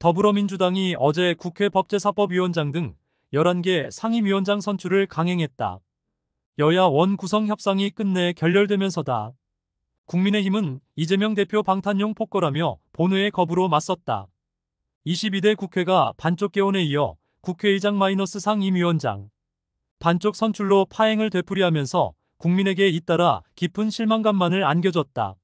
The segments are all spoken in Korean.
더불어민주당이 어제 국회 법제사법위원장 등 11개 상임위원장 선출을 강행했다. 여야 원 구성 협상이 끝내 결렬되면서다. 국민의힘은 이재명 대표 방탄용 폭거라며 본회의 거부로 맞섰다. 22대 국회가 반쪽 개원에 이어 국회의장 마이너스 상임위원장 반쪽 선출로 파행을 되풀이하면서 국민에게 잇따라 깊은 실망감만을 안겨줬다.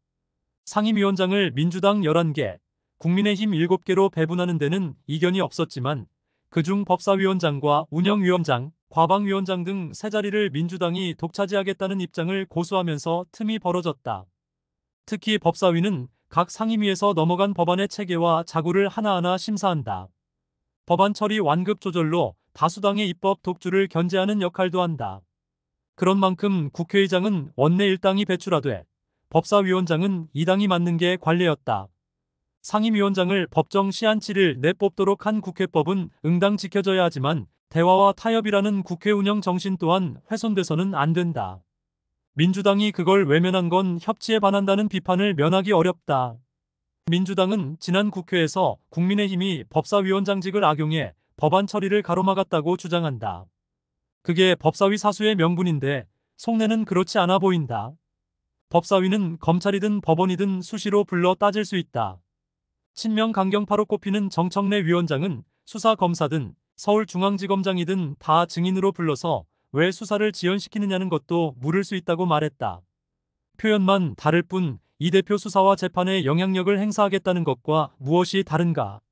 상임위원장을 민주당 11개, 국민의힘 7개로 배분하는 데는 이견이 없었지만 그중 법사위원장과 운영위원장, 과방위원장 등 세 자리를 민주당이 독차지하겠다는 입장을 고수하면서 틈이 벌어졌다. 특히 법사위는 각 상임위에서 넘어간 법안의 체계와 자구를 하나하나 심사한다. 법안 처리 완급 조절로 다수당의 입법 독주를 견제하는 역할도 한다. 그런 만큼 국회의장은 원내 일당이 배출하되 법사위원장은 이당이 맡는 게 관례였다. 상임위원장을 법정 시한치를 내뽑도록 한 국회법은 응당 지켜져야 하지만 대화와 타협이라는 국회 운영 정신 또한 훼손돼서는 안 된다. 민주당이 그걸 외면한 건 협치에 반한다는 비판을 면하기 어렵다. 민주당은 지난 국회에서 국민의힘이 법사위원장직을 악용해 법안 처리를 가로막았다고 주장한다. 그게 법사위 사수의 명분인데 속내는 그렇지 않아 보인다. 법사위는 검찰이든 법원이든 수시로 불러 따질 수 있다. 친명 강경파로 꼽히는 정청래 위원장은 수사 검사든 서울중앙지검장이든 다 증인으로 불러서 왜 수사를 지연시키느냐는 것도 물을 수 있다고 말했다. 표현만 다를 뿐 이 대표 수사와 재판에 영향력을 행사하겠다는 것과 무엇이 다른가.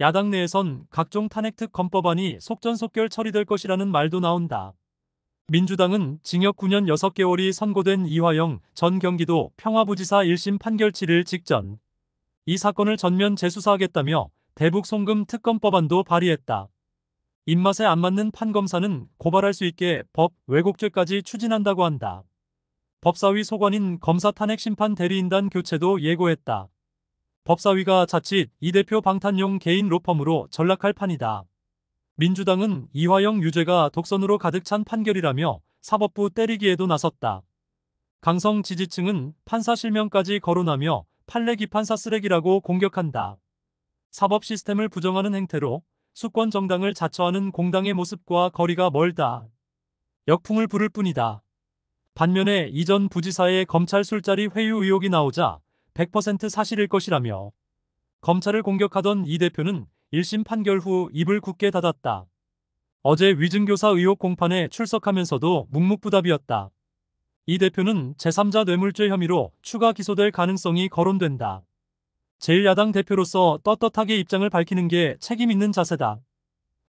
야당 내에선 각종 탄핵특 검법안이 속전속결 처리될 것이라는 말도 나온다. 민주당은 징역 9년 6개월이 선고된 이화영 전 경기도 평화부지사 1심 판결 치를 직전 이 사건을 전면 재수사하겠다며 대북 송금 특검법안도 발의했다. 입맛에 안 맞는 판검사는 고발할 수 있게 법 왜곡죄까지 추진한다고 한다. 법사위 소관인 검사 탄핵 심판 대리인단 교체도 예고했다. 법사위가 자칫 이 대표 방탄용 개인 로펌으로 전락할 판이다. 민주당은 이화영 유죄가 독선으로 가득 찬 판결이라며 사법부 때리기에도 나섰다. 강성 지지층은 판사 실명까지 거론하며 판례 기판사 쓰레기라고 공격한다. 사법 시스템을 부정하는 행태로 수권 정당을 자처하는 공당의 모습과 거리가 멀다. 역풍을 부를 뿐이다. 반면에 이전 부지사의 검찰 술자리 회유 의혹이 나오자 100% 사실일 것이라며 검찰을 공격하던 이 대표는 1심 판결 후 입을 굳게 닫았다. 어제 위증교사 의혹 공판에 출석하면서도 묵묵부답이었다. 이 대표는 제3자 뇌물죄 혐의로 추가 기소될 가능성이 거론된다. 제1야당 대표로서 떳떳하게 입장을 밝히는 게 책임있는 자세다.